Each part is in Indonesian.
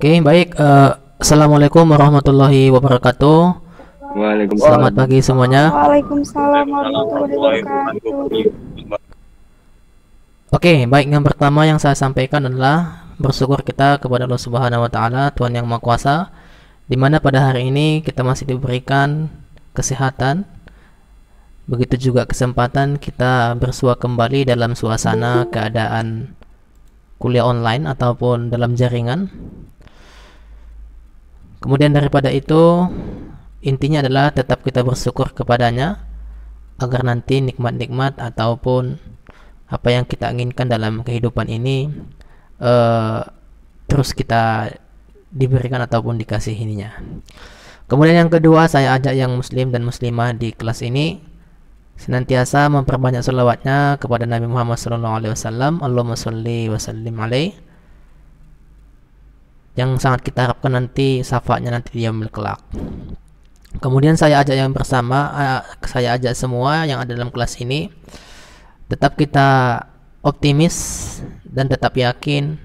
Oke, baik. Uh, Assalamualaikum warahmatullahi wabarakatuh. Waalaikumsalam. Selamat pagi semuanya. Waalaikumsalam warahmatullahi wabarakatuh. Oke, baik yang pertama yang saya sampaikan adalah bersyukur kita kepada Allah Subhanahu wa taala, Tuhan yang Maha Kuasa, di mana pada hari ini kita masih diberikan kesehatan. Begitu juga kesempatan kita bersua kembali dalam suasana keadaan kuliah online ataupun dalam jaringan. Kemudian daripada itu, intinya adalah tetap kita bersyukur kepadanya agar nanti nikmat-nikmat ataupun apa yang kita inginkan dalam kehidupan ini uh, terus kita diberikan ataupun dikasih ininya. Kemudian yang kedua, saya ajak yang muslim dan muslimah di kelas ini senantiasa memperbanyak selawatnya kepada Nabi Muhammad SAW. Allahumma salli wa sallim alaihi yang sangat kita harapkan nanti syafaatnya nanti dia kelak. Kemudian saya ajak yang bersama, eh, saya ajak semua yang ada dalam kelas ini tetap kita optimis dan tetap yakin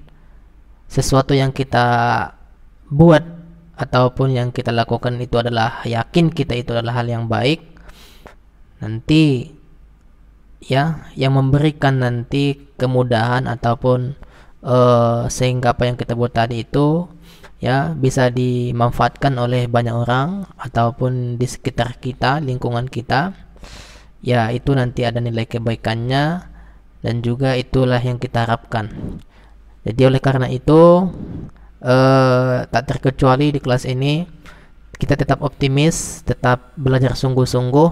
sesuatu yang kita buat ataupun yang kita lakukan itu adalah yakin kita itu adalah hal yang baik. Nanti ya yang memberikan nanti kemudahan ataupun uh, sehingga apa yang kita buat tadi itu ya bisa dimanfaatkan oleh banyak orang ataupun di sekitar kita lingkungan kita ya itu nanti ada nilai kebaikannya dan juga itulah yang kita harapkan jadi oleh karena itu eh, tak terkecuali di kelas ini kita tetap optimis tetap belajar sungguh-sungguh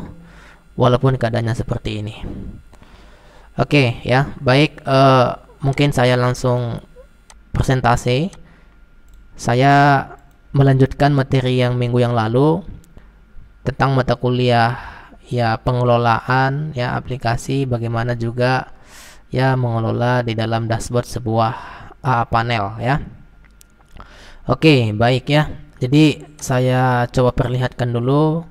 walaupun keadaannya seperti ini oke okay, ya baik eh, mungkin saya langsung presentasi saya melanjutkan materi yang minggu yang lalu tentang mata kuliah ya pengelolaan ya aplikasi bagaimana juga ya mengelola di dalam dashboard sebuah uh, panel ya Oke baik ya jadi saya coba perlihatkan dulu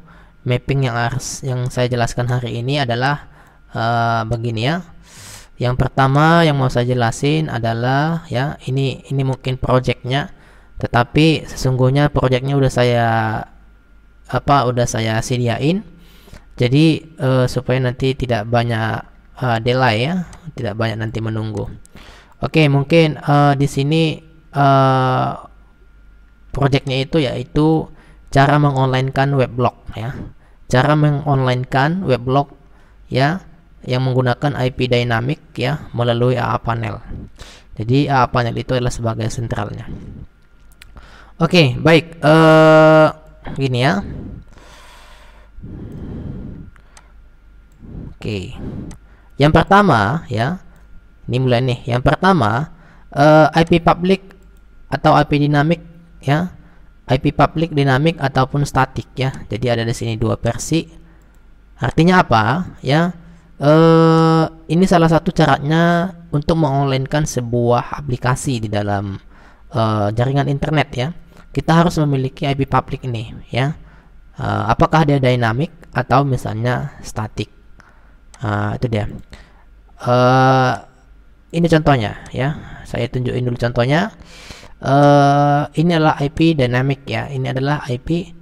mapping yang harus yang saya jelaskan hari ini adalah uh, begini ya yang pertama yang mau saya jelasin adalah ya ini ini mungkin projectnya tetapi sesungguhnya projectnya udah saya apa udah saya sediain jadi uh, supaya nanti tidak banyak uh, delay ya tidak banyak nanti menunggu oke okay, mungkin uh, di sini uh, projectnya itu yaitu cara mengonlinekan weblog ya cara mengonlinekan weblog ya yang menggunakan IP dynamic ya melalui AA panel. Jadi AA panel itu adalah sebagai sentralnya. Oke, okay, baik. Uh, gini ya. Oke. Okay. Yang pertama ya, ini mulai nih. Yang pertama, uh, eh, IP public atau IP dynamic ya. IP public dynamic ataupun static ya. Jadi ada di sini dua versi. Artinya apa? Ya, uh, ini salah satu caranya untuk mengonlinekan sebuah aplikasi di dalam uh, jaringan internet ya kita harus memiliki IP public ini ya uh, apakah dia dynamic atau misalnya statik? uh, itu dia uh, ini contohnya ya saya tunjukin dulu contohnya uh, ini adalah IP dynamic ya ini adalah IP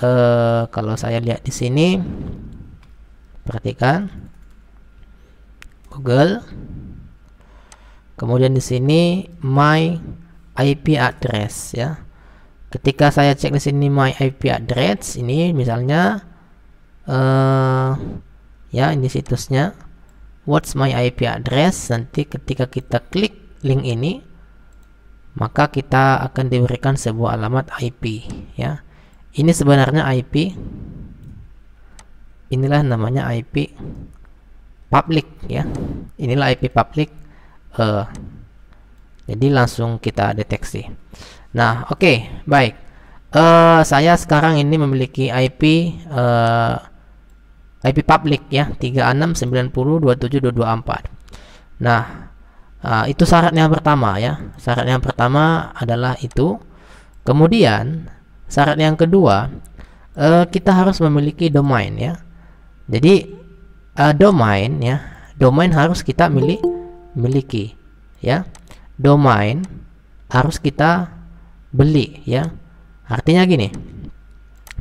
uh, kalau saya lihat di sini perhatikan Google. Kemudian di sini my IP address ya. Ketika saya cek di sini my IP address ini misalnya uh, ya ini situsnya what's my IP address nanti ketika kita klik link ini maka kita akan diberikan sebuah alamat IP ya. Ini sebenarnya IP inilah namanya IP public ya inilah IP public uh, jadi langsung kita deteksi nah oke okay, baik uh, saya sekarang ini memiliki IP uh, eh, IP public ya 36902724 nah uh, itu syaratnya yang pertama ya syarat yang pertama adalah itu kemudian syarat yang kedua uh, kita harus memiliki domain ya jadi uh, domain ya domain harus kita milik miliki ya domain harus kita beli ya artinya gini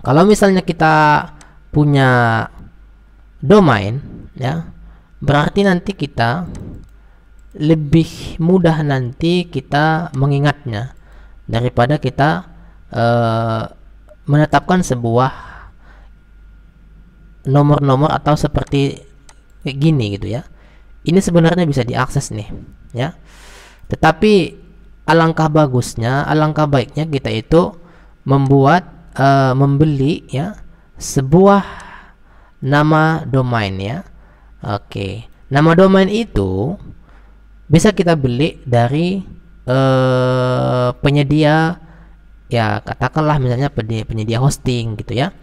kalau misalnya kita punya domain ya berarti nanti kita lebih mudah nanti kita mengingatnya daripada kita uh, menetapkan sebuah nomor-nomor atau seperti kayak gini gitu ya ini sebenarnya bisa diakses nih ya tetapi alangkah bagusnya alangkah baiknya kita itu membuat uh, membeli ya sebuah nama domain ya oke nama domain itu bisa kita beli dari uh, penyedia ya katakanlah misalnya penyedia hosting gitu ya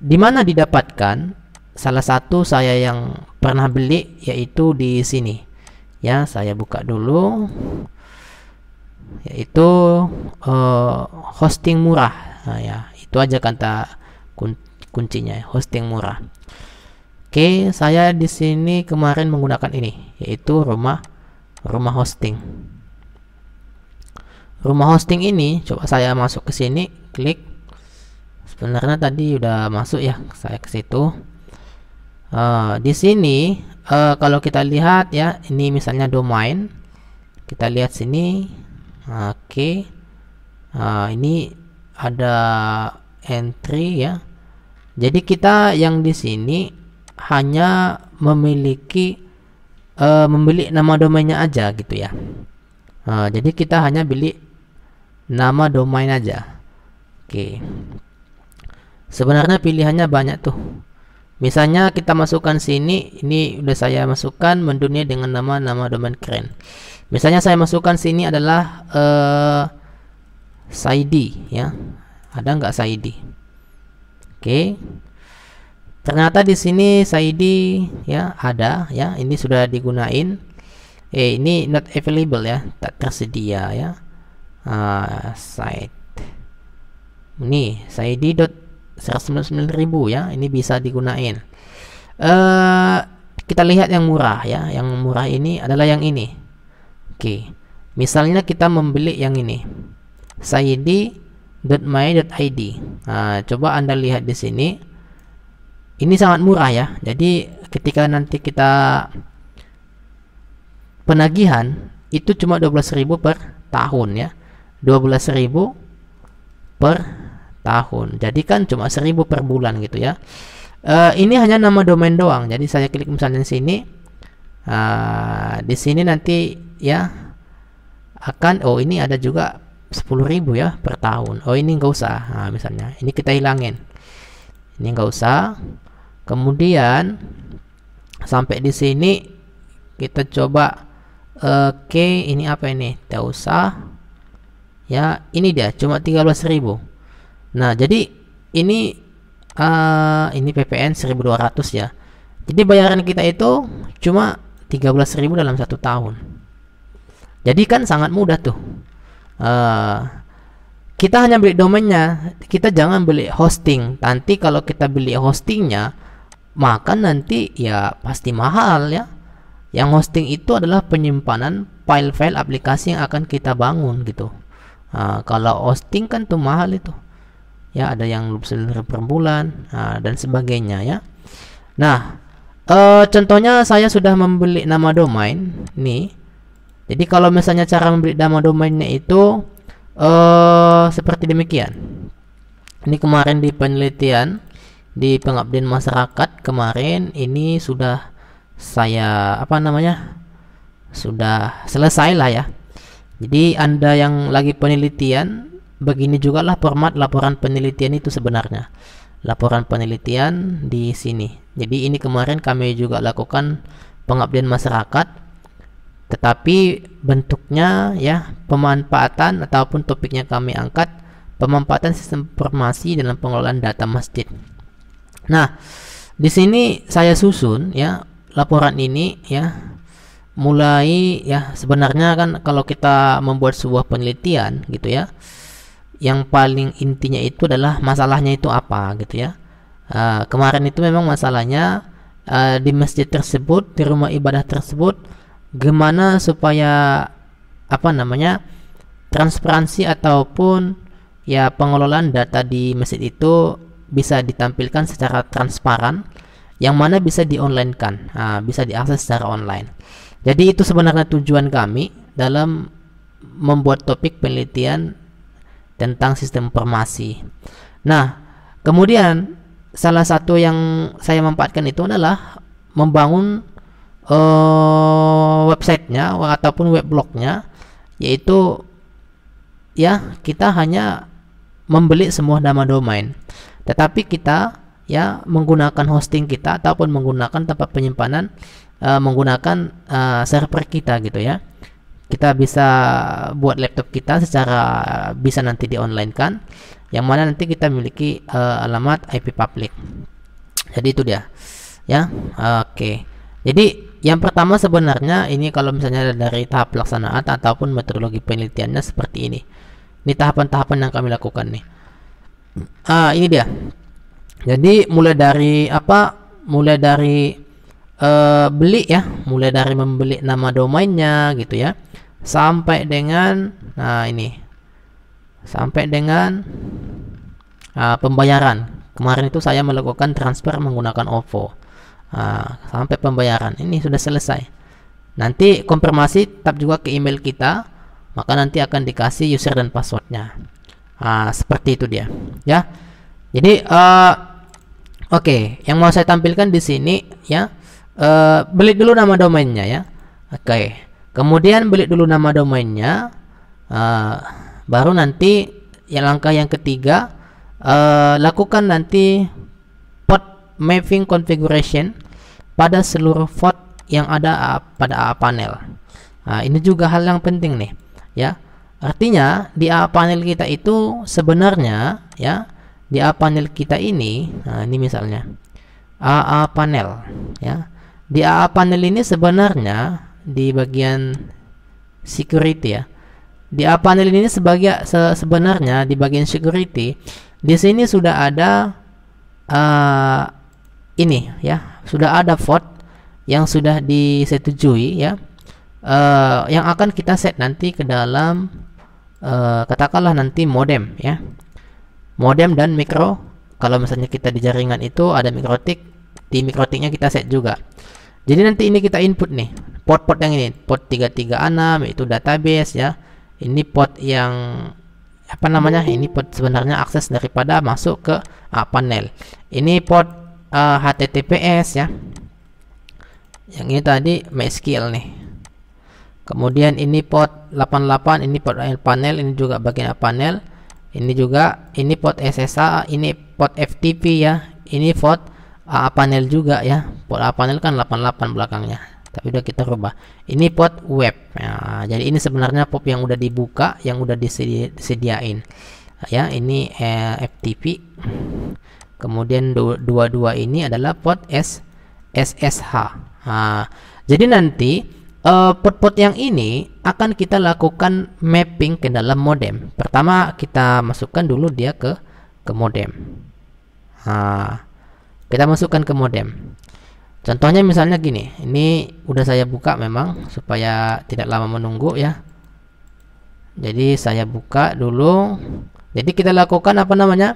di mana didapatkan? Salah satu saya yang pernah beli yaitu di sini. Ya, saya buka dulu yaitu uh, hosting murah. Nah, ya, itu aja kata kun kuncinya, hosting murah. Oke, saya di sini kemarin menggunakan ini, yaitu rumah rumah hosting. Rumah hosting ini coba saya masuk ke sini, klik sebenarnya tadi udah masuk ya saya ke situ uh, di sini uh, kalau kita lihat ya ini misalnya domain kita lihat sini oke okay. uh, eh, ini ada entry ya jadi kita yang di sini hanya memiliki uh, membeli nama domainnya aja gitu ya uh, jadi kita hanya beli nama domain aja oke okay sebenarnya pilihannya banyak tuh misalnya kita masukkan sini ini udah saya masukkan mendunia dengan nama-nama domain keren misalnya saya masukkan sini adalah uh, Saidi ya ada nggak Saidi oke okay. ternyata di sini Saidi ya ada ya ini sudah digunain eh ini not available ya tak tersedia ya uh, ah, site ini Saidi dot 199.000 ya ini bisa digunain uh, kita lihat yang murah ya yang murah ini adalah yang ini oke misalnya kita membeli yang ini saidi.my.id nah, coba anda lihat di sini ini sangat murah ya jadi ketika nanti kita penagihan itu cuma 12.000 per tahun ya 12.000 per tahun. Jadi kan cuma 1000 per bulan gitu ya. Uh, ini hanya nama domain doang. Jadi saya klik misalnya di sini. Uh, di sini nanti ya akan oh ini ada juga 10.000 ya per tahun. Oh ini nggak usah. Nah, misalnya ini kita hilangin. Ini nggak usah. Kemudian sampai di sini kita coba oke eh, okay, ini apa ini? Tidak usah. Ya, ini dia cuma 13.000. Nah, jadi ini uh, ini PPN 1200 ya. Jadi bayaran kita itu cuma 13.000 dalam satu tahun. Jadi kan sangat mudah tuh. Uh, kita hanya beli domainnya, kita jangan beli hosting. Nanti kalau kita beli hostingnya, maka nanti ya pasti mahal ya. Yang hosting itu adalah penyimpanan file-file aplikasi yang akan kita bangun gitu. Uh, kalau hosting kan tuh mahal itu ya ada yang 20 liter per nah, dan sebagainya ya nah e, contohnya saya sudah membeli nama domain nih jadi kalau misalnya cara membeli nama domainnya itu e, seperti demikian ini kemarin di penelitian di pengabdian masyarakat kemarin ini sudah saya apa namanya sudah selesai lah ya jadi anda yang lagi penelitian begini juga lah format laporan penelitian itu sebenarnya laporan penelitian di sini jadi ini kemarin kami juga lakukan pengabdian masyarakat tetapi bentuknya ya pemanfaatan ataupun topiknya kami angkat pemanfaatan sistem informasi dalam pengelolaan data masjid nah di sini saya susun ya laporan ini ya mulai ya sebenarnya kan kalau kita membuat sebuah penelitian gitu ya yang paling intinya itu adalah masalahnya itu apa gitu ya uh, kemarin itu memang masalahnya uh, di masjid tersebut di rumah ibadah tersebut gimana supaya apa namanya transparansi ataupun ya pengelolaan data di masjid itu bisa ditampilkan secara transparan yang mana bisa di online kan uh, ah, bisa diakses secara online jadi itu sebenarnya tujuan kami dalam membuat topik penelitian tentang sistem informasi. Nah, kemudian salah satu yang saya manfaatkan itu adalah membangun uh, websitenya ataupun web blognya, yaitu ya kita hanya membeli semua nama domain tetapi kita ya menggunakan hosting kita ataupun menggunakan tempat penyimpanan uh, menggunakan uh, server kita gitu ya kita bisa buat laptop kita secara bisa nanti di online kan yang mana nanti kita miliki uh, alamat IP public jadi itu dia ya oke okay. jadi yang pertama sebenarnya ini kalau misalnya dari tahap pelaksanaan ataupun metodologi penelitiannya seperti ini ini tahapan-tahapan yang kami lakukan nih uh, ini dia jadi mulai dari apa mulai dari uh, beli ya mulai dari membeli nama domainnya gitu ya sampai dengan nah ini sampai dengan uh, pembayaran kemarin itu saya melakukan transfer menggunakan OVO uh, sampai pembayaran ini sudah selesai nanti konfirmasi tetap juga ke email kita maka nanti akan dikasih user dan passwordnya uh, seperti itu dia ya jadi uh, oke okay. yang mau saya tampilkan di sini ya uh, beli dulu nama domainnya ya oke okay kemudian beli dulu nama domainnya uh, baru nanti yang langkah yang ketiga uh, lakukan nanti port mapping configuration pada seluruh port yang ada pada AA panel nah, ini juga hal yang penting nih ya artinya di AA panel kita itu sebenarnya ya di AA panel kita ini nah ini misalnya AA panel ya di AA panel ini sebenarnya di bagian security ya di panel ini sebagai se sebenarnya di bagian security di sini sudah ada uh, ini ya sudah ada font yang sudah disetujui ya uh, yang akan kita set nanti ke dalam uh, katakanlah nanti modem ya modem dan mikro kalau misalnya kita di jaringan itu ada mikrotik di mikrotiknya kita set juga jadi nanti ini kita input nih port-port yang ini port 336 itu database ya ini port yang apa namanya ini port sebenarnya akses daripada masuk ke uh, panel ini port uh, ah, HTTPS ya yang ini tadi MySQL nih kemudian ini port 88 ini port panel ini juga bagian panel ini juga ini port SSA ini port FTP ya ini port uh, ah, panel juga ya port panel kan 88 belakangnya tapi udah kita rubah ini port web ya, jadi ini sebenarnya pop yang udah dibuka yang udah disedi disediain ya ini eh, FTP kemudian dua-dua ini adalah port S SSH nah, jadi nanti port port uh, yang ini akan kita lakukan mapping ke dalam modem pertama kita masukkan dulu dia ke ke modem nah, kita masukkan ke modem contohnya misalnya gini ini udah saya buka memang supaya tidak lama menunggu ya jadi saya buka dulu jadi kita lakukan apa namanya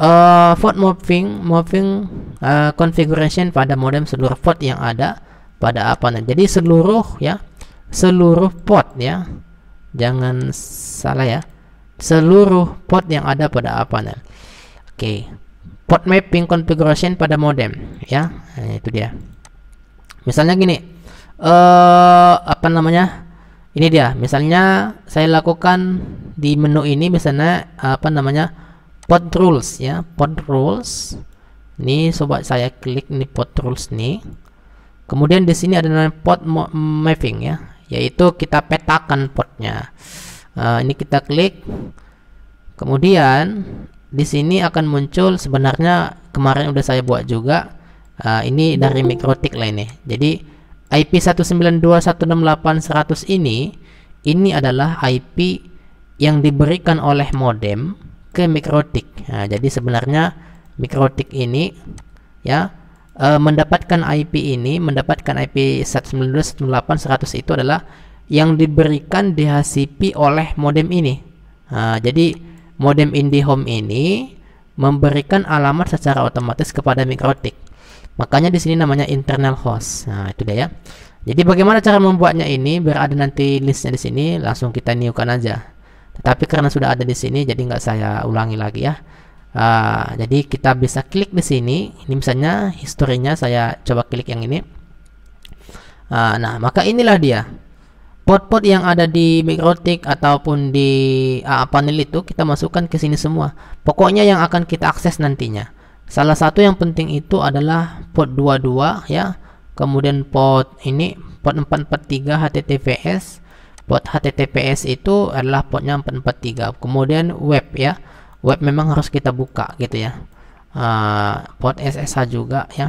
uh, eh, port morphing morphing uh, eh, configuration pada modem seluruh port yang ada pada apa nah jadi seluruh ya seluruh port ya jangan salah ya seluruh port yang ada pada apa nah oke okay port mapping configuration pada modem ya nah, itu dia misalnya gini eh uh, apa namanya ini dia misalnya saya lakukan di menu ini misalnya apa namanya port rules ya port rules ini sobat saya klik nih port rules nih kemudian di sini ada namanya port mapping ya yaitu kita petakan portnya uh, eh, ini kita klik kemudian di sini akan muncul sebenarnya kemarin udah saya buat juga uh, ini dari mikrotik lah ini jadi IP 192.168.100 ini ini adalah IP yang diberikan oleh modem ke mikrotik nah, jadi sebenarnya mikrotik ini ya uh, mendapatkan IP ini mendapatkan IP 192.168.100 itu adalah yang diberikan DHCP oleh modem ini nah, jadi Modem IndiHome ini memberikan alamat secara otomatis kepada mikrotik. Makanya di sini namanya internal host. Nah, itu dia ya. Jadi bagaimana cara membuatnya ini biar ada nanti listnya di sini langsung kita niukan aja. Tetapi karena sudah ada di sini jadi nggak saya ulangi lagi ya. Uh, jadi kita bisa klik di sini. Ini misalnya historinya saya coba klik yang ini. Uh, nah maka inilah dia. Port-port yang ada di mikrotik ataupun di uh, panel itu kita masukkan ke sini semua pokoknya yang akan kita akses nantinya salah satu yang penting itu adalah port 22 ya kemudian port ini port 443 HTTPS port HTTPS itu adalah portnya 443 kemudian web ya web memang harus kita buka gitu ya uh, ah, port SSH juga ya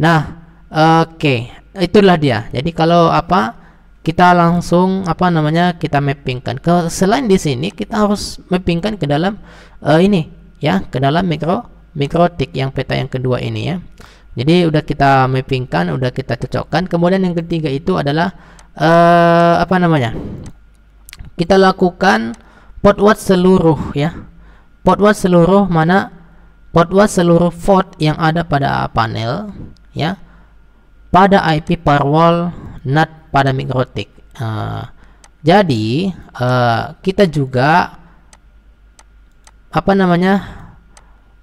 nah oke okay. itulah dia jadi kalau apa kita langsung apa namanya kita mappingkan ke selain di sini kita harus mappingkan ke dalam uh, ini ya ke dalam mikro mikrotik yang peta yang kedua ini ya jadi udah kita mappingkan udah kita cocokkan kemudian yang ketiga itu adalah uh, apa namanya kita lakukan potwat seluruh ya potwat seluruh mana potwat seluruh port yang ada pada panel ya pada IP firewall NAT pada mikrotik. Uh, ah, jadi uh, kita juga apa namanya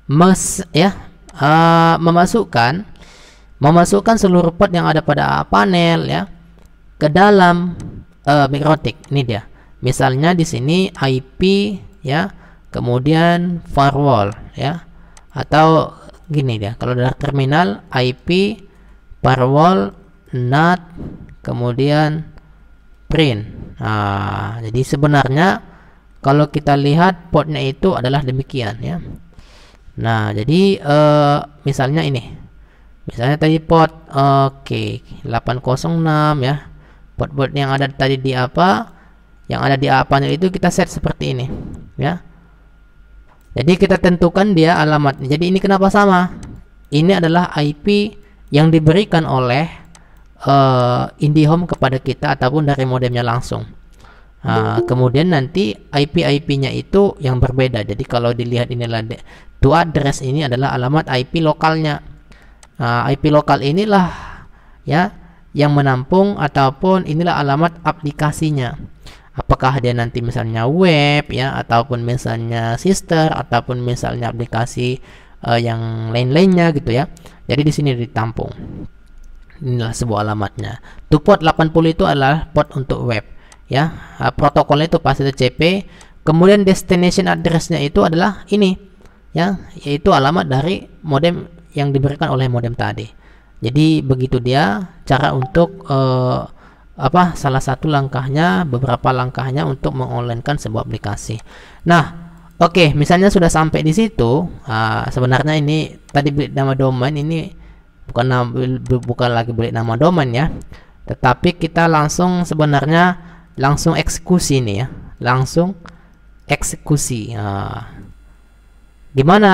mes ya uh, memasukkan memasukkan seluruh pot yang ada pada panel ya ke dalam uh, eh, mikrotik ini dia misalnya di sini IP ya kemudian firewall ya atau gini dia kalau dari terminal IP firewall NAT kemudian print nah, jadi sebenarnya kalau kita lihat portnya itu adalah demikian ya nah jadi uh, misalnya ini misalnya tadi port oke okay, 806 ya port-port yang ada tadi di apa yang ada di apanya itu kita set seperti ini ya jadi kita tentukan dia alamatnya jadi ini kenapa sama ini adalah IP yang diberikan oleh uh, eh, IndiHome kepada kita ataupun dari modemnya langsung. Uh, kemudian nanti IP-IP-nya itu yang berbeda. Jadi kalau dilihat inilah dua address ini adalah alamat IP lokalnya. Uh, ah, IP lokal inilah ya yang menampung ataupun inilah alamat aplikasinya. Apakah dia nanti misalnya web ya ataupun misalnya sister ataupun misalnya aplikasi uh, yang lain-lainnya gitu ya. Jadi di sini ditampung inilah sebuah alamatnya untuk port 80 itu adalah port untuk web ya ah, protokolnya itu pasti TCP. kemudian destination addressnya itu adalah ini ya yaitu alamat dari modem yang diberikan oleh modem tadi jadi begitu dia cara untuk eh, apa salah satu langkahnya beberapa langkahnya untuk mengonlinekan sebuah aplikasi nah oke okay, misalnya sudah sampai di situ uh, sebenarnya ini tadi nama domain ini bukan bukan lagi beli nama domain ya tetapi kita langsung sebenarnya langsung eksekusi nih ya langsung eksekusi nah, gimana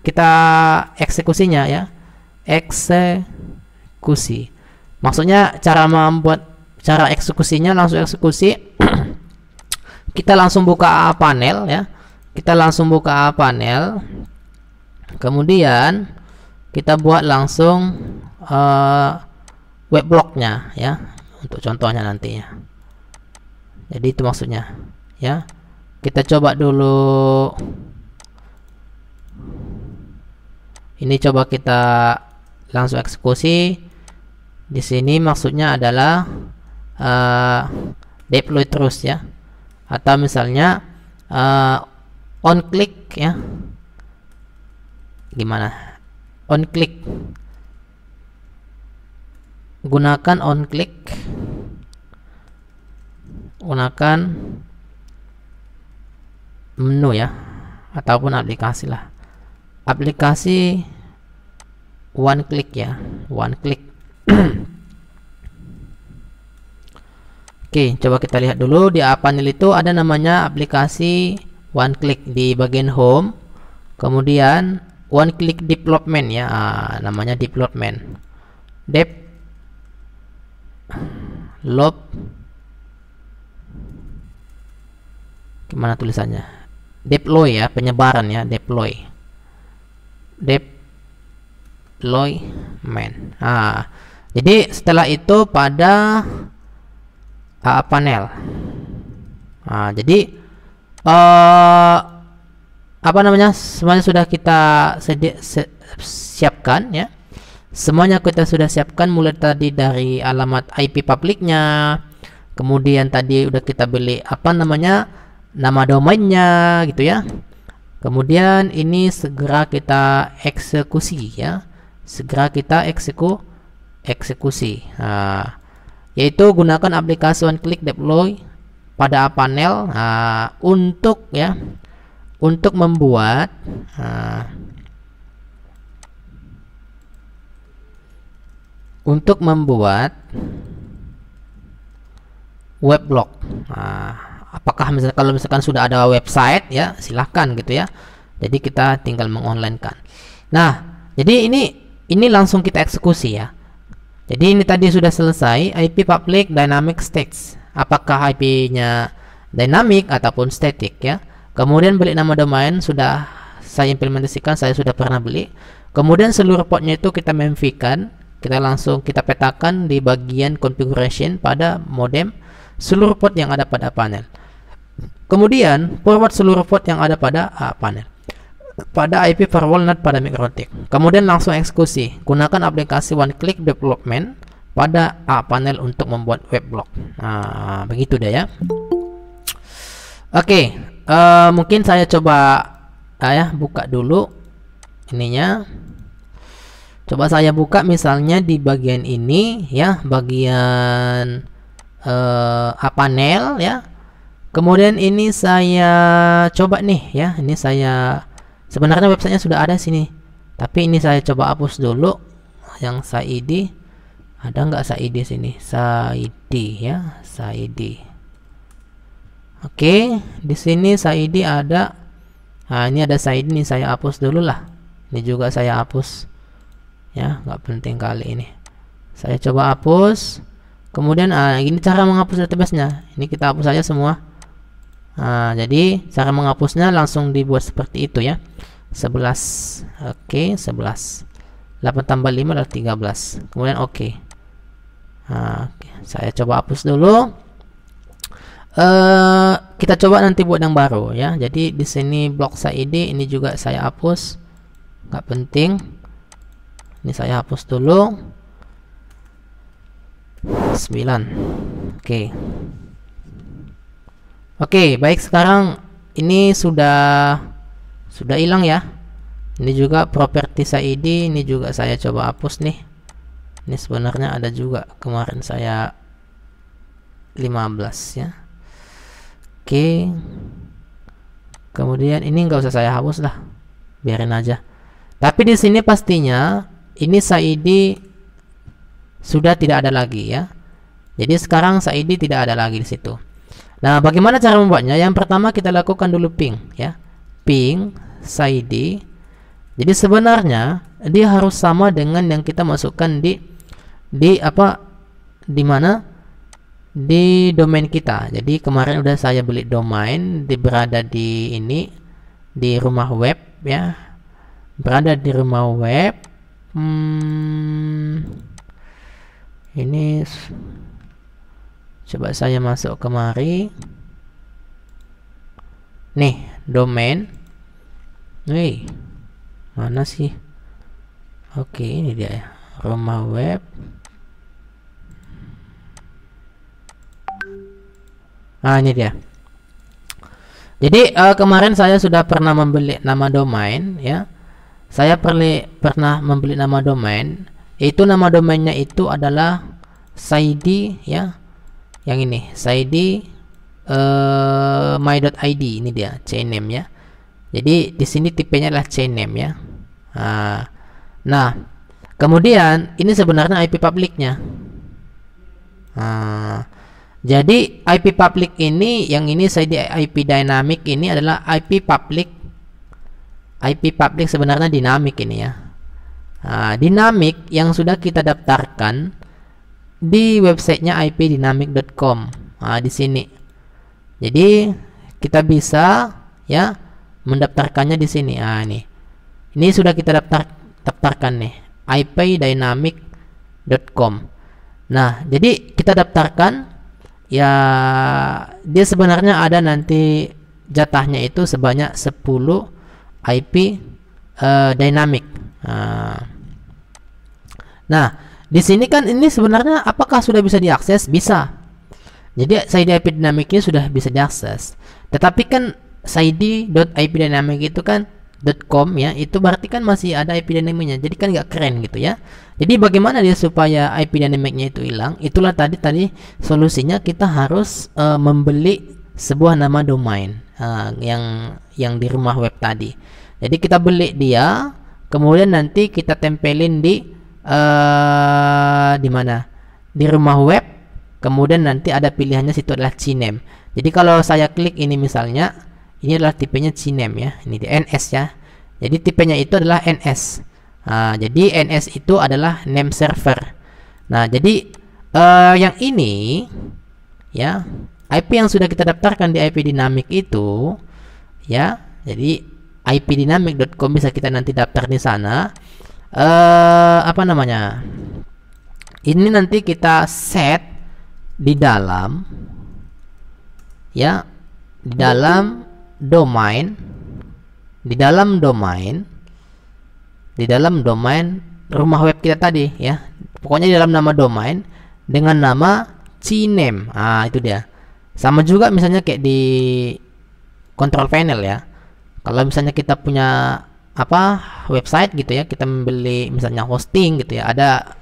kita eksekusinya ya eksekusi maksudnya cara membuat cara eksekusinya langsung eksekusi kita langsung buka panel ya kita langsung buka panel kemudian kita buat langsung uh, eh, blocknya ya untuk contohnya nantinya jadi itu maksudnya ya kita coba dulu ini coba kita langsung eksekusi di sini maksudnya adalah uh, deploy terus ya atau misalnya uh, on click ya gimana on click gunakan on click gunakan menu ya ataupun aplikasi lah aplikasi one click ya one click Oke, coba kita lihat dulu di panel itu ada namanya aplikasi One Click di bagian Home. Kemudian one click development ya ah, namanya development dev lob gimana tulisannya deploy ya penyebaran ya deploy deployment ah jadi setelah itu pada uh, panel ah jadi uh, apa namanya semuanya sudah kita sedi- se siapkan ya semuanya kita sudah siapkan mulai tadi dari alamat IP publiknya kemudian tadi udah kita beli apa namanya nama domainnya gitu ya kemudian ini segera kita eksekusi ya segera kita eksekusi eksekusi nah, yaitu gunakan aplikasi one click deploy pada panel nah, untuk ya untuk membuat uh, untuk membuat blog. Nah, apakah misalnya kalau misalkan sudah ada website ya silahkan gitu ya. Jadi kita tinggal mengonlinekan. Nah, jadi ini ini langsung kita eksekusi ya. Jadi ini tadi sudah selesai IP public dynamic states. Apakah IP-nya dynamic ataupun static ya? kemudian beli nama domain sudah saya implementasikan saya sudah pernah beli kemudian seluruh portnya itu kita memfikan kita langsung kita petakan di bagian configuration pada modem seluruh port yang ada pada panel kemudian forward seluruh port yang ada pada uh, panel pada IP firewall not pada mikrotik kemudian langsung eksekusi gunakan aplikasi one click development pada A ah, panel untuk membuat webblock. nah begitu deh ya oke okay, Eh, mungkin saya coba ayah ya, buka dulu ininya coba saya buka misalnya di bagian ini ya bagian uh, panel ya kemudian ini saya coba nih ya ini saya sebenarnya websitenya sudah ada sini tapi ini saya coba hapus dulu yang saya ID ada nggak ID sini saya ID ya saya ID Oke, di sini Saidi ada. Nah, ini ada Saidi nih, saya hapus dulu lah. Ini juga saya hapus. Ya, nggak penting kali ini. Saya coba hapus. Kemudian, ah, ini cara menghapus databasenya. Ini kita hapus aja semua. Nah, jadi cara menghapusnya langsung dibuat seperti itu ya. 11. Oke, 11. 8 tambah 5 adalah 13. Kemudian oke. Okay. Nah, saya coba hapus dulu. Eh, kita coba nanti buat yang baru ya jadi di sini blok saya id ini juga saya hapus nggak penting ini saya hapus dulu 9 oke okay. oke okay, baik sekarang ini sudah sudah hilang ya ini juga properti saya id ini juga saya coba hapus nih ini sebenarnya ada juga kemarin saya 15 ya Oke. Kemudian ini nggak usah saya hapus lah. Biarin aja. Tapi di sini pastinya ini Saidi sudah tidak ada lagi ya. Jadi sekarang Saidi tidak ada lagi di situ. Nah, bagaimana cara membuatnya? Yang pertama kita lakukan dulu ping ya. Ping Saidi. Jadi sebenarnya dia harus sama dengan yang kita masukkan di di apa di mana Hmm. di domain kita. Jadi kemarin udah saya beli domain di berada di ini di rumah web ya. Berada di rumah web. Hmm, ini coba saya masuk kemari. Nih, domain. Wih. Mana sih? Oke, ini dia ya. Rumah web. Nah, ini dia. Jadi uh, kemarin saya sudah pernah membeli nama domain ya. Saya perli, pernah membeli nama domain. Itu nama domainnya itu adalah saidi ya. Yang ini saidi uh, eh, my.id ini dia chainname ya. Jadi di sini tipenya adalah chainname ya. Nah, nah, kemudian ini sebenarnya IP publiknya. Nah, jadi IP public ini yang ini saya di IP dynamic ini adalah IP public IP public sebenarnya dinamik ini ya. Nah, dinamik yang sudah kita daftarkan di websitenya ip ipdynamic.com. Nah, di sini. Jadi kita bisa ya mendaftarkannya di sini. ah ini. Ini sudah kita daftar daftarkan nih ip ipdynamic.com. Nah, jadi kita daftarkan ya dia sebenarnya ada nanti jatahnya itu sebanyak 10 IP uh, dynamic ah. nah di sini kan ini sebenarnya apakah sudah bisa diakses bisa jadi SID IP dynamic ini sudah bisa diakses tetapi kan SID.IP dynamic itu kan com ya itu berarti kan masih ada IP dynamicnya jadi kan nggak keren gitu ya jadi bagaimana dia supaya IP dynamicnya itu hilang itulah tadi tadi solusinya kita harus uh, membeli sebuah nama domain uh, yang yang di rumah web tadi jadi kita beli dia kemudian nanti kita tempelin di uh, di mana di rumah web kemudian nanti ada pilihannya situ adalah CNAME jadi kalau saya klik ini misalnya ini adalah tipenya CNAME ya ini di NS ya jadi tipenya itu adalah NS nah, jadi NS itu adalah name server nah jadi uh, yang ini ya IP yang sudah kita daftarkan di IP dynamic itu ya jadi IP ipdynamic.com bisa kita nanti daftar di sana uh, apa namanya ini nanti kita set di dalam ya di dalam domain di dalam domain di dalam domain rumah web kita tadi ya pokoknya di dalam nama domain dengan nama cname ah itu dia sama juga misalnya kayak di control panel ya kalau misalnya kita punya apa website gitu ya kita membeli misalnya hosting gitu ya ada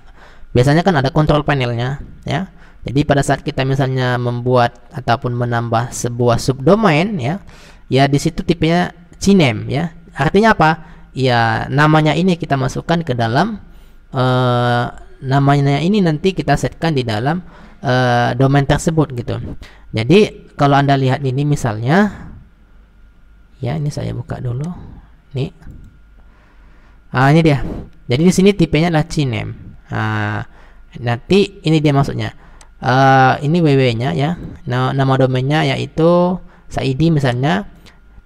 biasanya kan ada control panelnya ya jadi pada saat kita misalnya membuat ataupun menambah sebuah subdomain ya ya di situ tipenya cinem ya artinya apa ya namanya ini kita masukkan ke dalam uh, namanya ini nanti kita setkan di dalam uh, domain tersebut gitu jadi kalau anda lihat ini misalnya ya ini saya buka dulu nih ah ini dia jadi di sini tipenya adalah cinem ah nanti ini dia maksudnya uh, ini ww nya ya nama domainnya yaitu saidi misalnya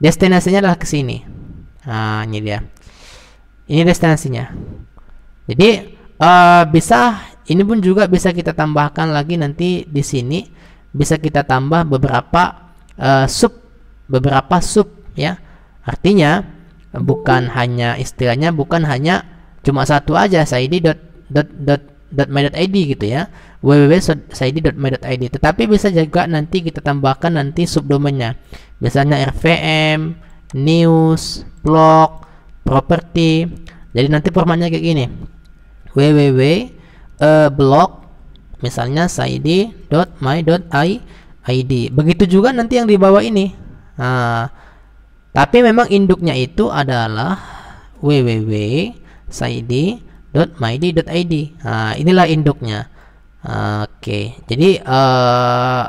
destinasinya adalah ke sini nah ini dia ini destinasinya jadi uh, bisa ini pun juga bisa kita tambahkan lagi nanti di sini bisa kita tambah beberapa uh, sub beberapa sub ya artinya bukan hanya istilahnya bukan hanya cuma satu aja saidi gitu ya www.saidi.my.id tetapi bisa juga nanti kita tambahkan nanti subdomainnya Misalnya RVM, news, blog, property. Jadi nanti formatnya kayak gini. www uh, blog misalnya saidi.my.id. Begitu juga nanti yang di bawah ini. Nah, tapi memang induknya itu adalah www .myd.id. Nah, inilah induknya. Oke, okay. jadi uh,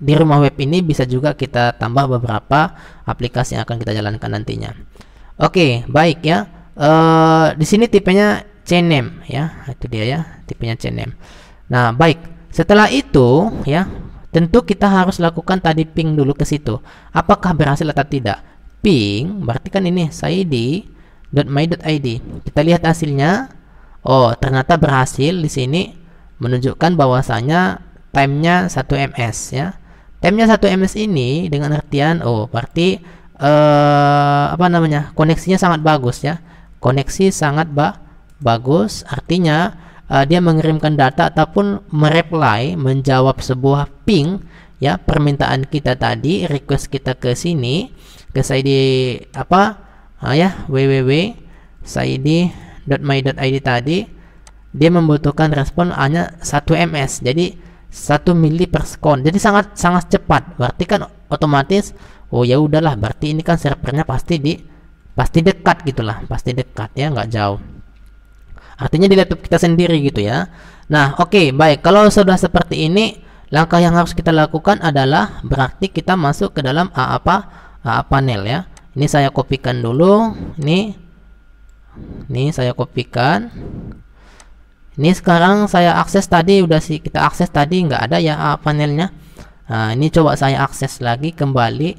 di rumah web ini bisa juga kita tambah beberapa aplikasi yang akan kita jalankan nantinya. Oke, baik ya. E, di sini tipenya CNAME ya, itu dia ya, tipenya CNAME. Nah, baik. Setelah itu ya, tentu kita harus lakukan tadi ping dulu ke situ. Apakah berhasil atau tidak? Ping berarti kan ini saya di id Kita lihat hasilnya. Oh, ternyata berhasil di sini menunjukkan bahwasanya time nya 1 ms ya M-nya 1ms ini dengan artian oh berarti uh, apa namanya? koneksinya sangat bagus ya. Koneksi sangat ba bagus artinya uh, dia mengirimkan data ataupun mereply menjawab sebuah ping ya permintaan kita tadi request kita ke sini ke saya di apa ah, ya www .my tadi dia membutuhkan respon hanya 1 ms jadi 1 mili per sekon jadi sangat sangat cepat berarti kan otomatis oh ya udahlah berarti ini kan servernya pasti di pasti dekat gitulah pasti dekat ya nggak jauh artinya di laptop kita sendiri gitu ya nah oke okay, baik kalau sudah seperti ini langkah yang harus kita lakukan adalah berarti kita masuk ke dalam A apa A panel ya ini saya kopikan dulu ini ini saya kopikan ini sekarang saya akses tadi udah sih kita akses tadi nggak ada ya ah, panelnya nah ini coba saya akses lagi kembali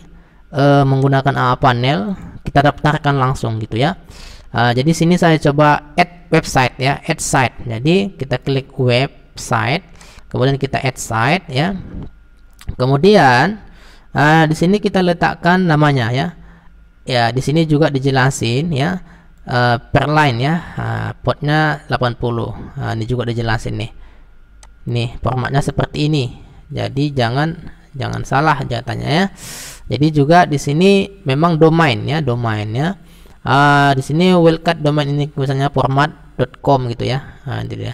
uh, menggunakan ah, panel kita daftarkan langsung gitu ya uh, jadi sini saya coba add website ya add site jadi kita klik website kemudian kita add site ya kemudian uh, di sini kita letakkan namanya ya ya di sini juga dijelasin ya Eh, per line ya uh, eh, portnya 80 uh, eh, ini juga dijelasin nih nih formatnya seperti ini jadi jangan jangan salah jatanya ya jadi juga di sini memang domain ya domainnya uh, di sini wildcard domain ini misalnya format.com gitu ya nah, jadi ya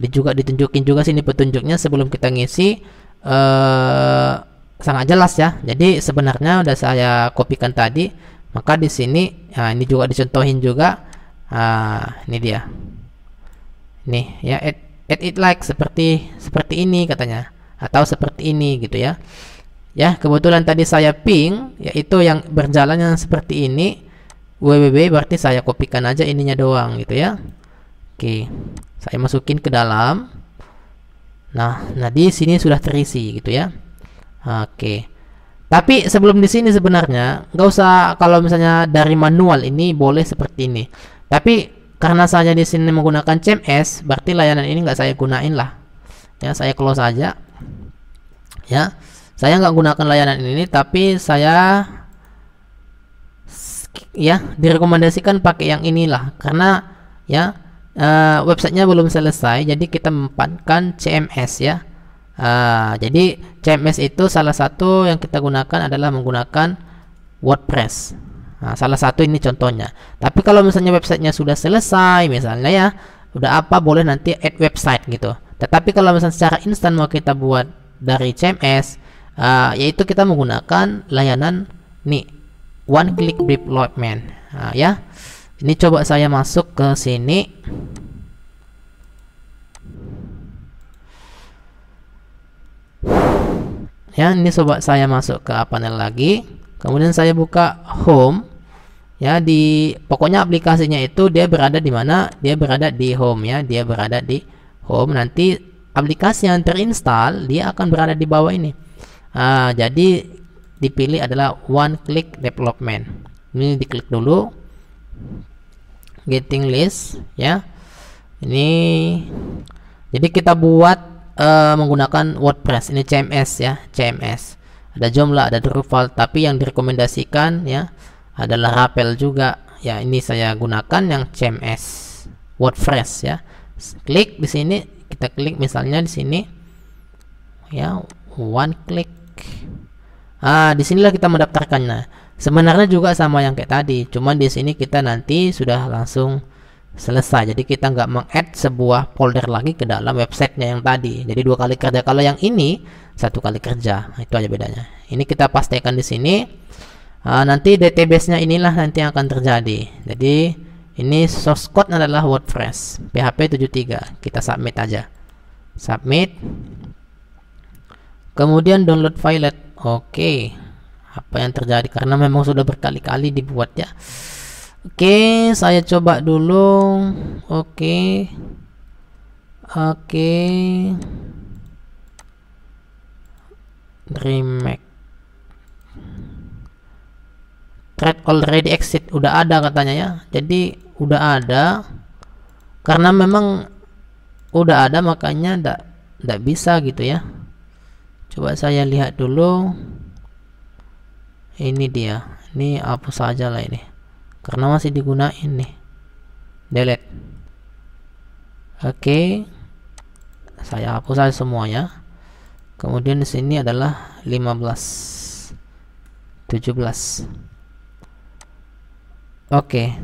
jadi juga ditunjukin juga sini petunjuknya sebelum kita ngisi uh, sangat jelas ya jadi sebenarnya udah saya kopikan tadi maka di sini nah ini juga dicontohin juga nah, ini dia nih ya add, it like seperti seperti ini katanya atau seperti ini gitu ya ya kebetulan tadi saya ping yaitu yang berjalannya seperti ini www berarti saya kopikan aja ininya doang gitu ya oke saya masukin ke dalam nah nah di sini sudah terisi gitu ya oke tapi sebelum di sini sebenarnya nggak usah kalau misalnya dari manual ini boleh seperti ini. Tapi karena saya di sini menggunakan CMS, berarti layanan ini nggak saya gunain lah. Ya, saya close aja. Ya, saya nggak gunakan layanan ini, tapi saya ya direkomendasikan pakai yang inilah karena ya e, websitenya belum selesai, jadi kita memanfaatkan CMS ya. Uh, jadi CMS itu salah satu yang kita gunakan adalah menggunakan WordPress. Nah, salah satu ini contohnya. Tapi kalau misalnya websitenya sudah selesai, misalnya ya, udah apa boleh nanti add website gitu. Tetapi kalau misalnya secara instan mau kita buat dari CMS, uh, yaitu kita menggunakan layanan nih One Click Development. Uh, ah, ya, ini coba saya masuk ke sini. ya ini sobat saya masuk ke panel lagi kemudian saya buka home ya di pokoknya aplikasinya itu dia berada di mana dia berada di home ya dia berada di home nanti aplikasi yang terinstall dia akan berada di bawah ini uh, jadi dipilih adalah one click development ini diklik dulu getting list ya ini jadi kita buat uh, menggunakan WordPress ini CMS ya CMS ada Joomla ada Drupal tapi yang direkomendasikan ya adalah Rappel juga ya ini saya gunakan yang CMS WordPress ya klik di sini kita klik misalnya di sini ya one click ah disinilah kita mendaftarkannya sebenarnya juga sama yang kayak tadi cuman di sini kita nanti sudah langsung selesai jadi kita nggak meng-add sebuah folder lagi ke dalam websitenya yang tadi jadi dua kali kerja kalau yang ini satu kali kerja nah, itu aja bedanya ini kita pastikan di sini uh, nanti database-nya inilah nanti yang akan terjadi jadi ini source code adalah WordPress PHP 73 kita submit aja submit kemudian download file oke okay. apa yang terjadi karena memang sudah berkali-kali dibuat ya Oke, saya coba dulu. Oke. Oke. Remake. Thread already exit udah ada katanya ya. Jadi udah ada. Karena memang udah ada makanya ndak ndak bisa gitu ya. Coba saya lihat dulu. Ini dia. Ini apa aja lah ini karena masih digunain nih delete oke okay. saya hapus aja semuanya kemudian di sini adalah 15 17 oke okay.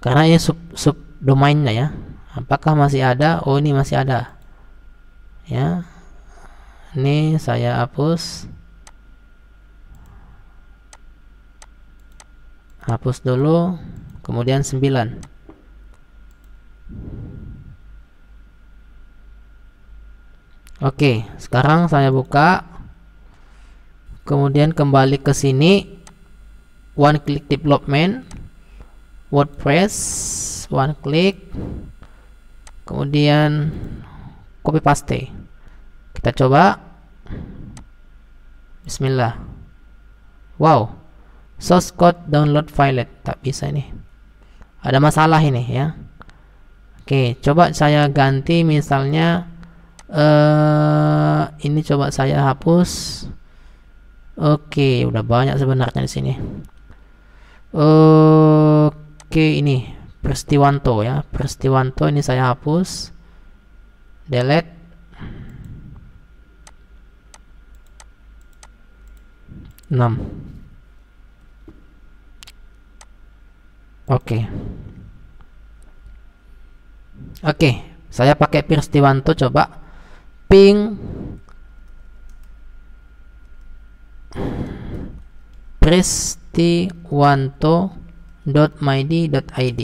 karena ini sub sub domainnya ya apakah masih ada oh ini masih ada ya ini saya hapus hapus dulu kemudian 9 oke sekarang saya buka kemudian kembali ke sini one click development wordpress one click kemudian copy paste kita coba bismillah wow source code download file ya. tak bisa ini ada masalah ini ya Oke coba saya ganti misalnya uh, ini coba saya hapus Oke udah banyak sebenarnya di sini Oke ini Prestiwanto ya Prestiwanto ini saya hapus delete enam Oke. Okay. Oke, okay, saya pakai Pirstiwanto coba ping pristiwanto.myd.id.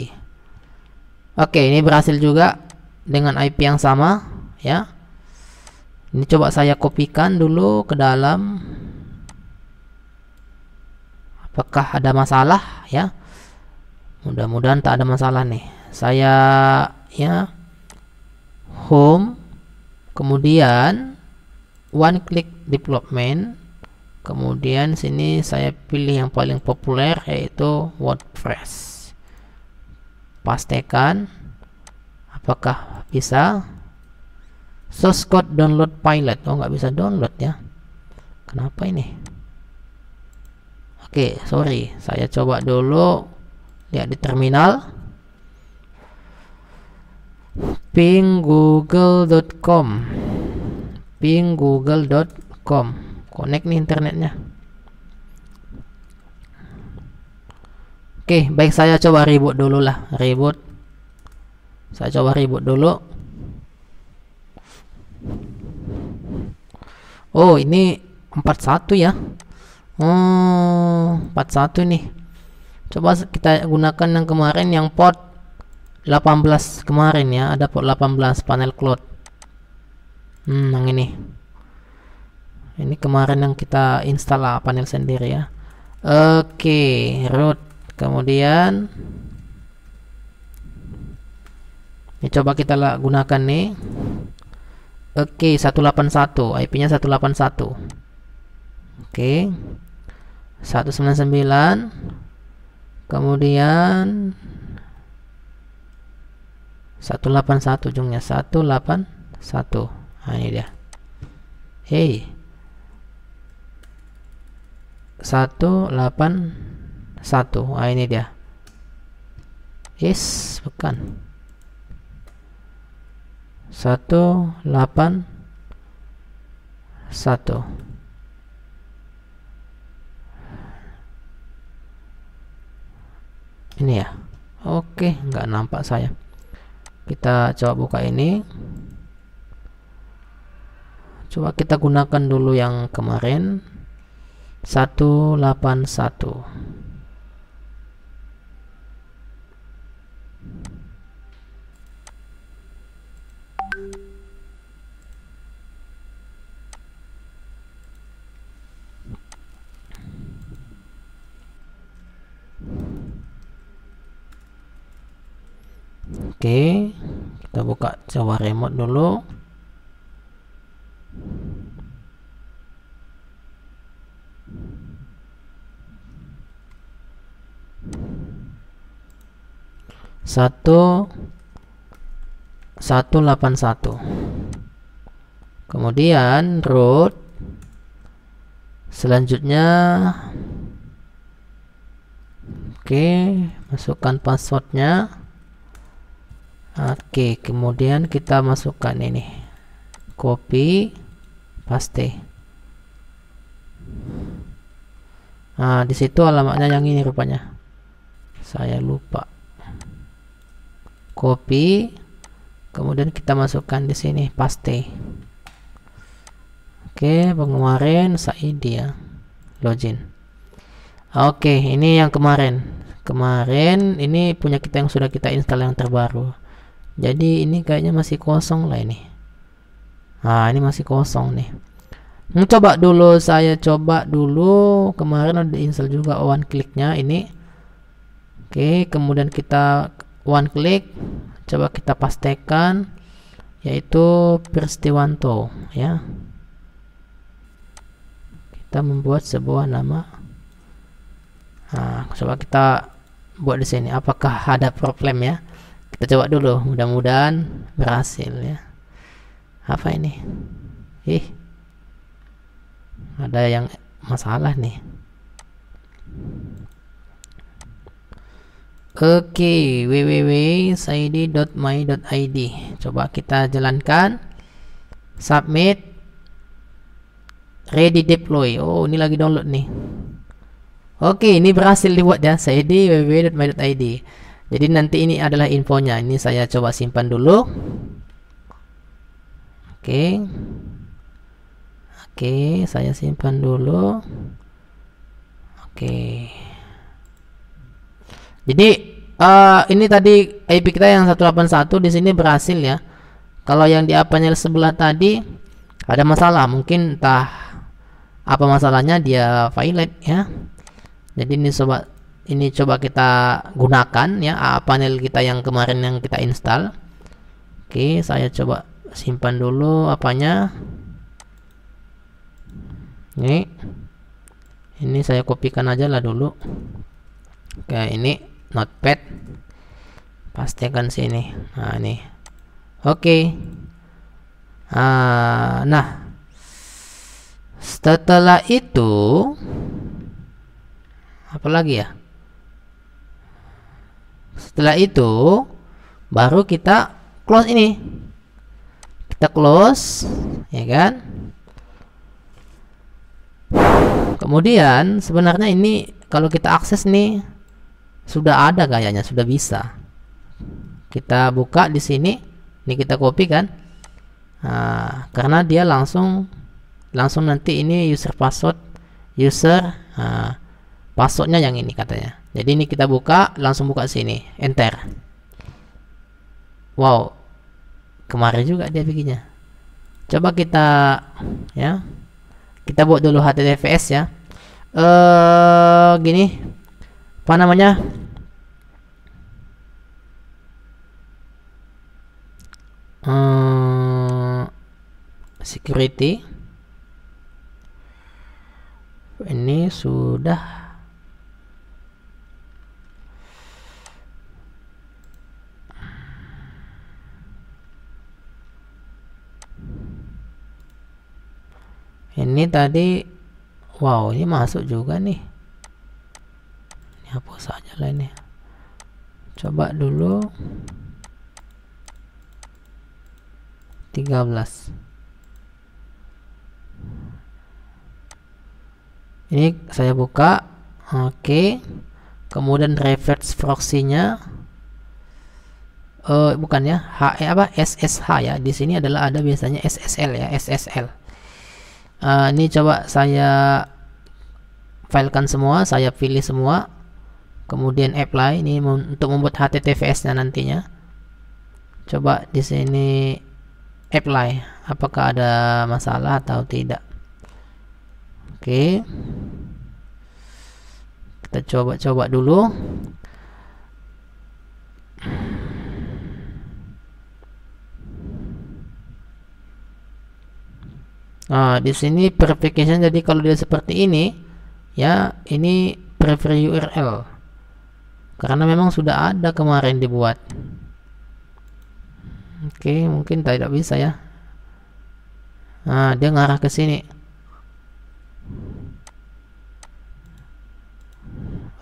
Oke, ini berhasil juga dengan IP yang sama ya. Ini coba saya kopikan dulu ke dalam. Apakah ada masalah ya? mudah-mudahan tak ada masalah nih saya ya home kemudian one click development kemudian sini saya pilih yang paling populer yaitu WordPress pastikan apakah bisa source code download pilot oh nggak bisa download ya kenapa ini oke okay, sorry saya coba dulu ya di terminal ping google.com ping google.com connect nih internetnya oke baik saya coba reboot dulu lah reboot saya coba reboot dulu oh ini 41 ya oh 41 nih coba kita gunakan yang kemarin yang port 18 kemarin ya ada port 18 panel cloud hmm yang ini ini kemarin yang kita install lah panel sendiri ya oke okay, root kemudian ini coba kita gunakan nih oke okay, 181 IP nya 181 oke okay. 199 kemudian 181 ujungnya 181 nah ini dia hey 181 nah ini dia yes bukan 181 ini ya oke nggak nampak saya kita coba buka ini coba kita gunakan dulu yang kemarin 181 oke kita buka Jawa remote dulu satu satu delapan satu kemudian root selanjutnya oke masukkan passwordnya Oke, kemudian kita masukkan ini. Copy, paste. Nah, di situ alamatnya yang ini rupanya. Saya lupa. Copy, kemudian kita masukkan di sini paste. Oke, pengemarin saya ya. Login. Oke, ini yang kemarin. Kemarin ini punya kita yang sudah kita install yang terbaru jadi ini kayaknya masih kosong lah ini nah ini masih kosong nih coba dulu saya coba dulu kemarin ada install juga one clicknya ini oke kemudian kita one click coba kita pastikan yaitu Pristiwanto ya kita membuat sebuah nama nah coba kita buat di sini apakah ada problem ya kita coba dulu mudah-mudahan berhasil ya apa ini ih ada yang masalah nih oke okay, www.saidi.my.id coba kita jalankan submit ready deploy oh ini lagi download nih oke okay, ini berhasil dibuat ya cid www.my.id jadi nanti ini adalah infonya ini saya coba simpan dulu oke okay. oke okay, saya simpan dulu oke okay. jadi uh, ini tadi IP kita yang 181 di sini berhasil ya kalau yang di apanya sebelah tadi ada masalah mungkin entah apa masalahnya dia violet ya jadi ini sobat ini coba kita gunakan ya panel kita yang kemarin yang kita install Oke saya coba simpan dulu apanya ini ini saya kopikan aja lah dulu Oke ini notepad pastikan sini nah ini oke ah, nah setelah itu apalagi ya setelah itu baru kita close ini kita close ya kan kemudian sebenarnya ini kalau kita akses nih sudah ada kayaknya sudah bisa kita buka di sini ini kita copy kan nah, karena dia langsung langsung nanti ini user password user nah, passwordnya yang ini katanya jadi ini kita buka langsung buka sini enter wow kemarin juga dia bikinnya coba kita ya kita buat dulu https ya eh gini apa namanya uh, security ini sudah ini tadi wow ini masuk juga nih ini hapus aja lah ini coba dulu 13 ini saya buka oke okay. kemudian reverse proxy-nya uh, bukan ya eh, apa SSH ya di sini adalah ada biasanya SSL ya SSL uh, ini coba saya filekan semua saya pilih semua kemudian apply ini untuk membuat HTTPS nya nantinya coba di sini apply apakah ada masalah atau tidak oke okay. kita coba-coba dulu Nah, di sini verification jadi kalau dia seperti ini ya, ini prefer URL. Karena memang sudah ada kemarin dibuat. Oke, mungkin tidak bisa ya. Nah, dia ngarah ke sini.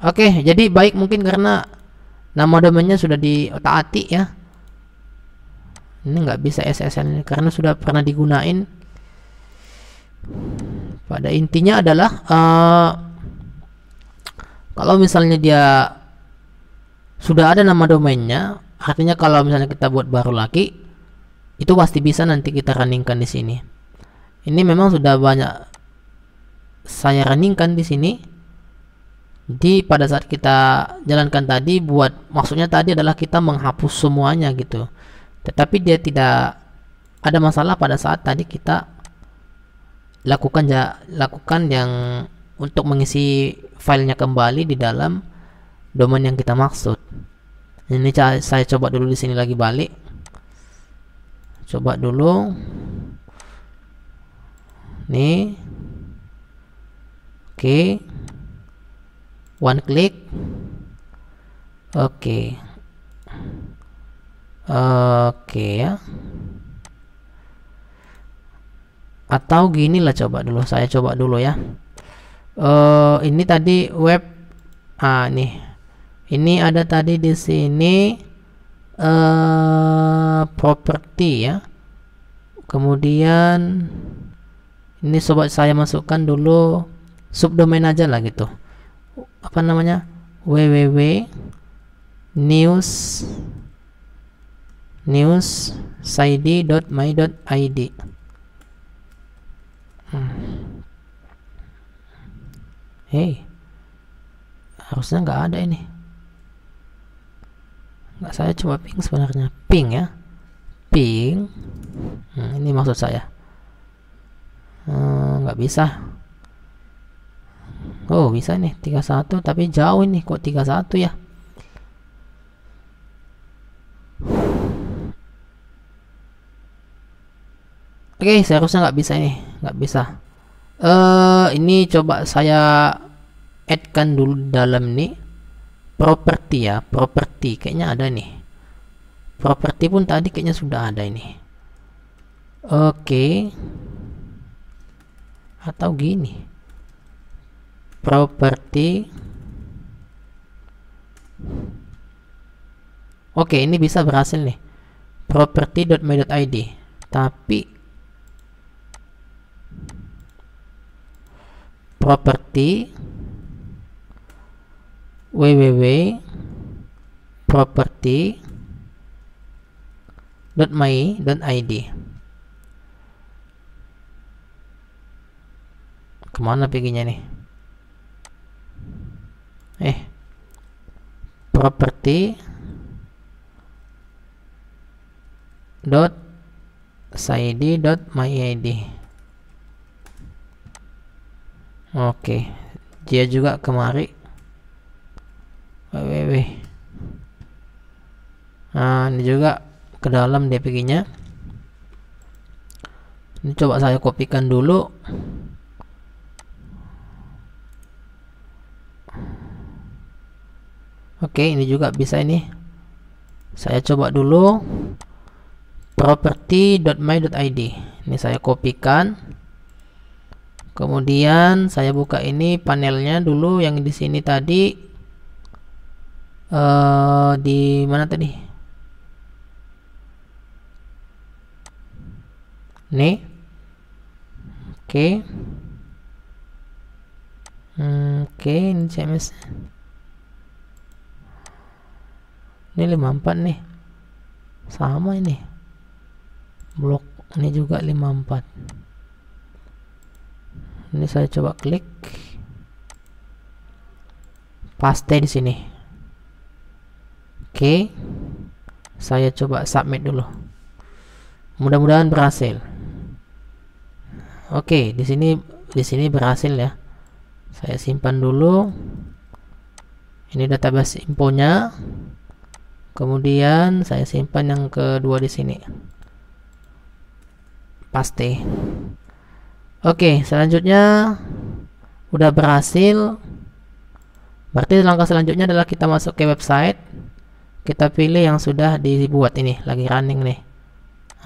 Oke, jadi baik mungkin karena nama domainnya sudah di otak-atik ya. Ini nggak bisa SSN karena sudah pernah digunain pada intinya adalah uh, kalau misalnya dia sudah ada nama domainnya artinya kalau misalnya kita buat baru lagi itu pasti bisa nanti kita runningkan di sini ini memang sudah banyak saya runningkan di sini di pada saat kita jalankan tadi buat maksudnya tadi adalah kita menghapus semuanya gitu tetapi dia tidak ada masalah pada saat tadi kita lakukan ya lakukan yang untuk mengisi filenya kembali di dalam domain yang kita maksud ini saya coba dulu di sini lagi balik coba dulu nih oke okay. one click oke okay. oke okay, ya atau gini lah coba dulu saya coba dulu ya uh, ini tadi web ah nih ini ada tadi di sini uh, eh, property ya kemudian ini sobat saya masukkan dulu subdomain aja lah gitu apa namanya www news news.my.id Hei, harusnya nggak ada ini. Nggak saya coba ping sebenarnya, ping ya, ping. Hmm, ini maksud saya. Hmm, nggak bisa. Oh bisa nih 31 tapi jauh ini kok 31 ya. Oke, okay, seharusnya nggak bisa ini, nggak bisa. Eh, uh, ini coba saya addkan dulu dalam nih property ya, property kayaknya ada nih. Property pun tadi kayaknya sudah ada ini. Oke. Okay. Atau gini. Property Oke, okay, ini bisa berhasil nih. property.my.id. Tapi property www property dot dot my id kemana perginya nih eh property dot dot my id .id. Oke, dia juga kemari. Wewe. Nah, ini juga ke dalam DPG-nya. Ini coba saya kopikan dulu. Oke, ini juga bisa ini. Saya coba dulu property.my.id. Ini saya kopikan kemudian saya buka ini panelnya dulu yang di sini tadi uh, di mana tadi nih oke hmm, oke ini CMS ini 54 nih sama ini blok ini juga 54 ini saya coba klik paste di sini oke saya coba submit dulu mudah-mudahan berhasil oke di sini di sini berhasil ya saya simpan dulu ini database infonya kemudian saya simpan yang kedua di sini paste Oke, selanjutnya udah berhasil. Berarti langkah selanjutnya adalah kita masuk ke website. Kita pilih yang sudah dibuat ini, lagi running nih.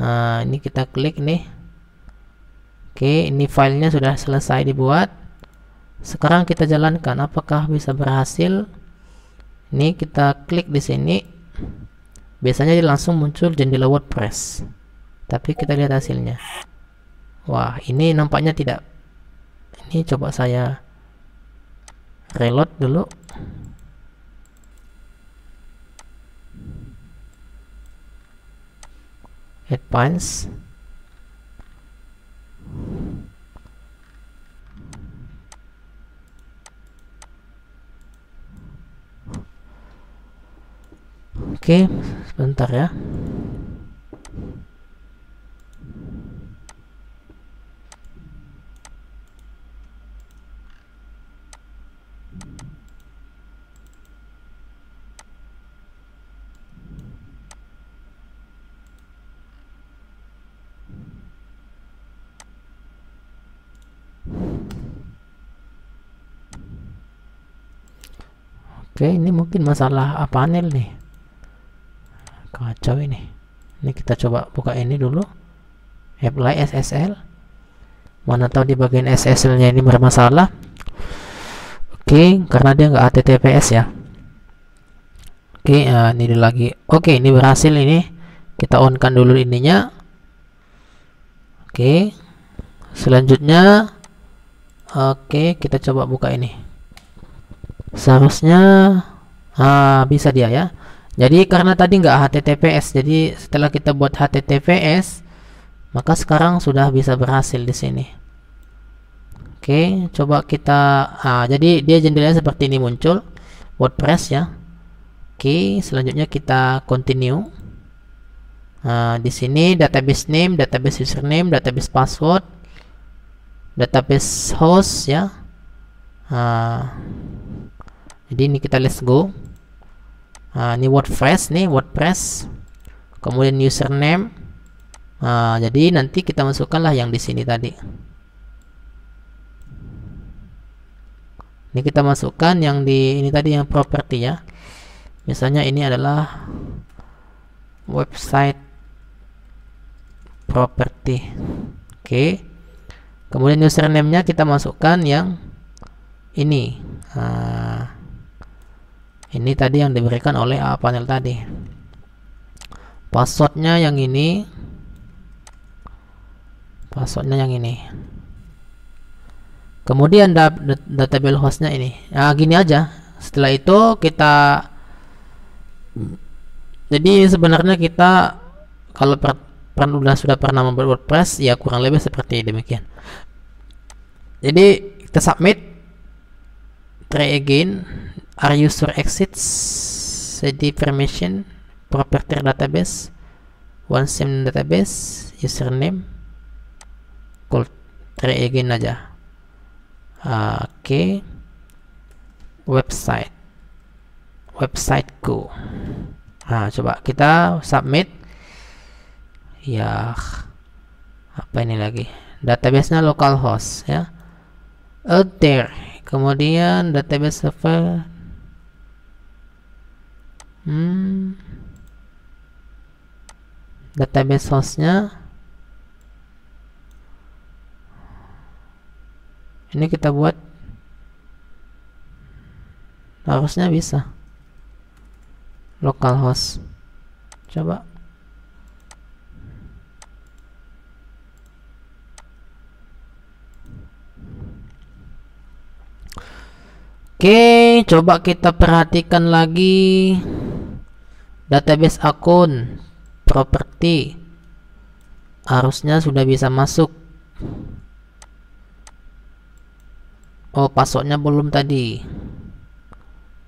Nah, ini kita klik nih. Oke, ini filenya sudah selesai dibuat. Sekarang kita jalankan, apakah bisa berhasil? Ini kita klik di sini. Biasanya dia langsung muncul jendela WordPress. Tapi kita lihat hasilnya wah ini nampaknya tidak ini coba saya reload dulu advance oke sebentar ya oke ini mungkin masalah ah, panel nih kacau ini ini kita coba buka ini dulu apply SSL mana tahu di bagian SSL nya ini bermasalah oke karena dia nggak HTTPS ya oke okay, uh, ini lagi oke ini berhasil ini kita on kan dulu ininya oke selanjutnya oke kita coba buka ini seharusnya uh, bisa dia ya jadi karena tadi nggak HTTPS jadi setelah kita buat HTTPS maka sekarang sudah bisa berhasil di sini oke okay, coba kita uh, jadi dia jendelanya seperti ini muncul WordPress ya oke okay, selanjutnya kita continue uh, di sini database name, database username, database password, database host ya. uh, jadi ini kita let's go uh, ini wordpress nih wordpress kemudian username uh, jadi nanti kita masukkanlah yang di sini tadi ini kita masukkan yang di ini tadi yang properti ya misalnya ini adalah website property oke okay. kemudian username nya kita masukkan yang ini uh, ini tadi yang diberikan oleh ah, panel tadi passwordnya yang ini passwordnya yang ini kemudian da database hostnya ini nah gini aja setelah itu kita jadi sebenarnya kita kalau per, pernah udah sudah pernah membuat WordPress ya kurang lebih seperti demikian jadi kita submit try again are user exits cd permission property database one same database username call try again aja oke okay. website website websiteku nah coba kita submit ya apa ini lagi database databasenya localhost ya out there kemudian database server hmm. database hostnya ini kita buat harusnya bisa local host coba oke coba kita perhatikan lagi database akun property harusnya sudah bisa masuk oh passwordnya belum tadi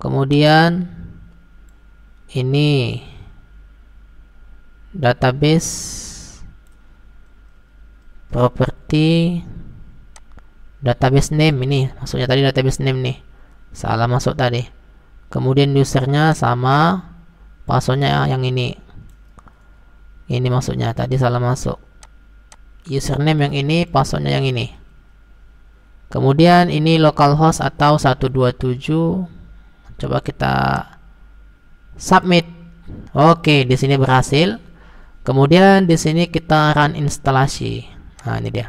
kemudian ini database property database name ini maksudnya tadi database name nih salah masuk tadi kemudian usernya sama passwordnya yang ini ini maksudnya tadi salah masuk username yang ini passwordnya yang ini kemudian ini localhost atau 127 coba kita submit oke di sini berhasil kemudian di sini kita run instalasi nah ini dia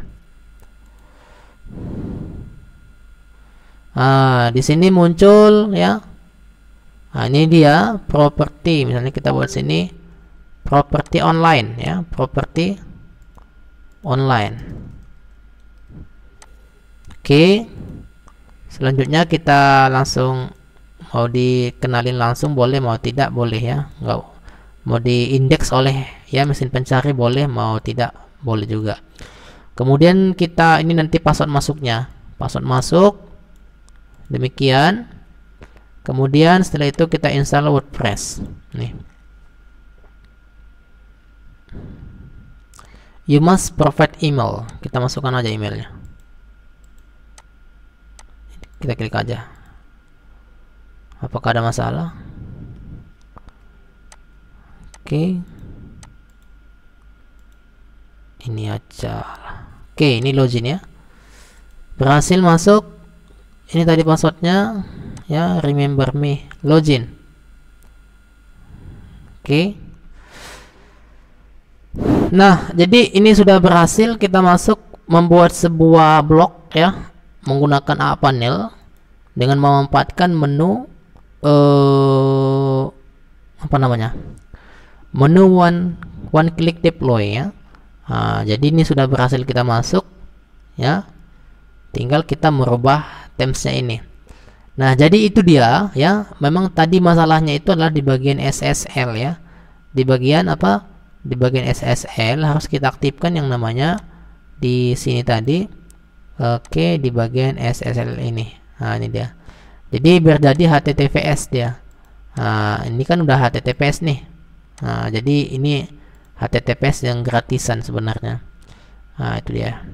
Nah, di sini muncul ya Nah, ini dia properti. Misalnya kita buat sini properti online ya, properti online. Oke. Selanjutnya kita langsung mau dikenalin langsung boleh mau tidak boleh ya. Enggak mau diindeks oleh ya mesin pencari boleh mau tidak boleh juga. Kemudian kita ini nanti password masuknya. Password masuk demikian kemudian setelah itu kita install WordPress nih you must provide email kita masukkan aja emailnya kita klik aja apakah ada masalah oke okay. ini aja oke okay, ini login ya berhasil masuk ini tadi passwordnya ya remember me login oke okay. nah jadi ini sudah berhasil kita masuk membuat sebuah blok ya menggunakan A panel dengan memanfaatkan menu uh, apa namanya menu one one click deploy ya nah, jadi ini sudah berhasil kita masuk ya tinggal kita merubah temsnya ini Nah, jadi itu dia ya. Memang tadi masalahnya itu adalah di bagian SSL ya. Di bagian apa? Di bagian SSL harus kita aktifkan yang namanya di sini tadi. Oke, di bagian SSL ini. Nah, ini dia. Jadi biar jadi HTTPS dia. Nah, ini kan udah HTTPS nih. Nah, jadi ini HTTPS yang gratisan sebenarnya. Nah, itu dia.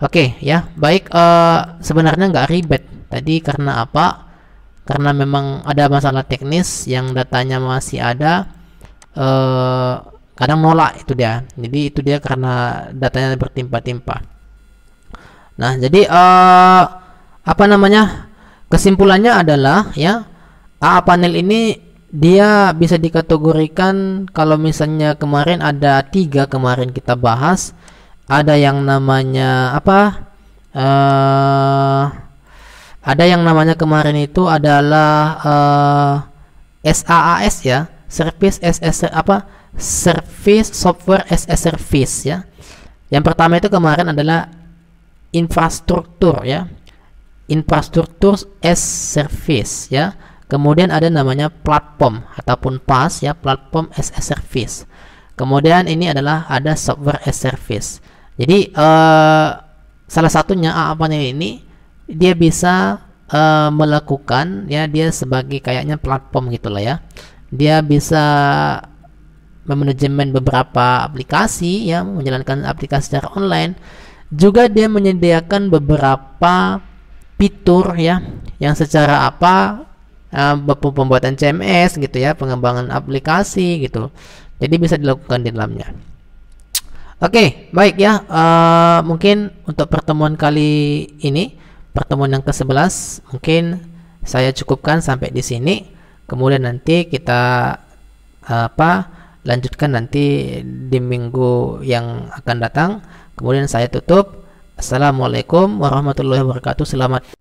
Oke, ya. Baik, uh, sebenarnya nggak ribet tadi karena apa karena memang ada masalah teknis yang datanya masih ada eh, kadang nolak itu dia jadi itu dia karena datanya bertimpa-timpa nah jadi eh, apa namanya kesimpulannya adalah ya AA panel ini dia bisa dikategorikan kalau misalnya kemarin ada tiga kemarin kita bahas ada yang namanya apa uh, ada yang namanya kemarin itu adalah uh, eh, SaaS ya service SS apa service software as a service ya yang pertama itu kemarin adalah infrastruktur ya infrastruktur S service ya kemudian ada namanya platform ataupun pas ya platform as a service kemudian ini adalah ada software as service jadi uh, salah satunya apa ini dia bisa uh, melakukan ya dia sebagai kayaknya platform gitulah ya dia bisa memanajemen beberapa aplikasi ya menjalankan aplikasi secara online juga dia menyediakan beberapa fitur ya yang secara apa uh, pembuatan CMS gitu ya pengembangan aplikasi gitu jadi bisa dilakukan di dalamnya oke okay, baik ya uh, mungkin untuk pertemuan kali ini pertemuan yang ke-11 mungkin saya cukupkan sampai di sini kemudian nanti kita apa lanjutkan nanti di minggu yang akan datang kemudian saya tutup Assalamualaikum warahmatullahi wabarakatuh selamat